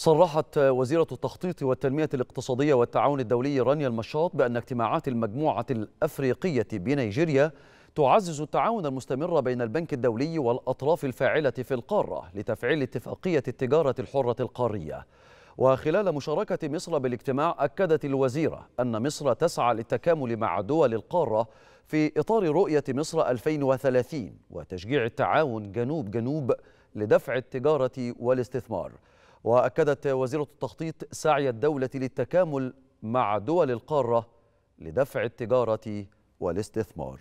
صرحت وزيرة التخطيط والتنمية الاقتصادية والتعاون الدولي رانيا المشاط بأن اجتماعات المجموعة الأفريقية بنيجيريا تعزز التعاون المستمر بين البنك الدولي والأطراف الفاعلة في القارة لتفعيل اتفاقية التجارة الحرة القارية وخلال مشاركة مصر بالاجتماع أكدت الوزيرة أن مصر تسعى للتكامل مع دول القارة في إطار رؤية مصر 2030 وتشجيع التعاون جنوب جنوب لدفع التجارة والاستثمار وأكدت وزيرة التخطيط سعي الدولة للتكامل مع دول القارة لدفع التجارة والاستثمار